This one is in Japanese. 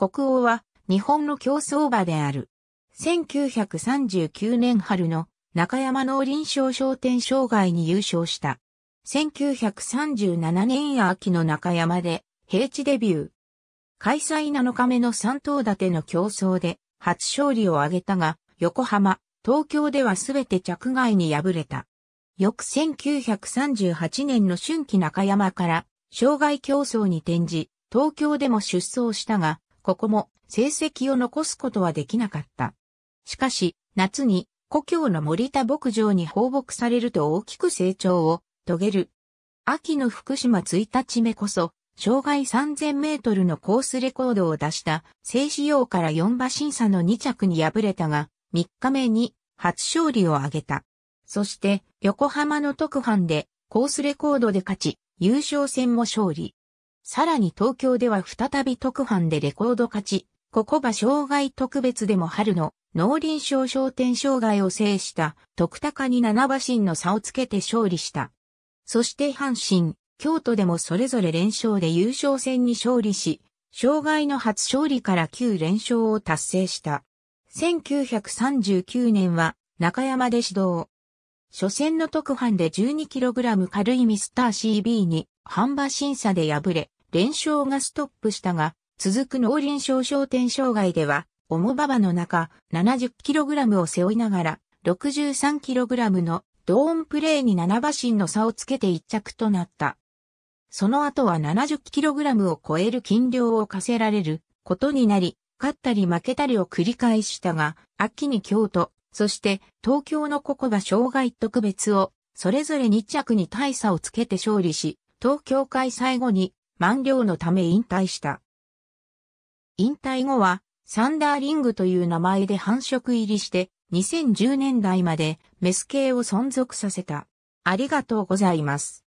国王は日本の競争馬である。1939年春の中山農林省商店障害に優勝した。1937年秋の中山で平地デビュー。開催7日目の三頭立ての競争で初勝利を挙げたが、横浜、東京では全て着外に敗れた。翌1938年の春季中山から、障害競争に転じ、東京でも出走したが、ここも成績を残すことはできなかった。しかし、夏に故郷の森田牧場に放牧されると大きく成長を遂げる。秋の福島1日目こそ、障害3000メートルのコースレコードを出した、静止用から4馬審査の2着に敗れたが、3日目に初勝利を挙げた。そして、横浜の特班でコースレコードで勝ち、優勝戦も勝利。さらに東京では再び特販でレコード勝ち、ここが障害特別でも春の農林省商店障害を制した徳高に七馬身の差をつけて勝利した。そして阪神、京都でもそれぞれ連勝で優勝戦に勝利し、障害の初勝利から9連勝を達成した。1939年は中山で指導。初戦の特販で 12kg 軽いミスター CB に半馬審査で敗れ、連勝がストップしたが、続く農林省商店障害では、重馬場の中、70kg を背負いながら、63kg のドーンプレーに7馬身の差をつけて一着となった。その後は 70kg を超える金量を課せられることになり、勝ったり負けたりを繰り返したが、秋に京都、そして東京のここが障害特別を、それぞれ2着に大差をつけて勝利し、東京開催後に満了のため引退した。引退後は、サンダーリングという名前で繁殖入りして、2010年代までメス系を存続させた。ありがとうございます。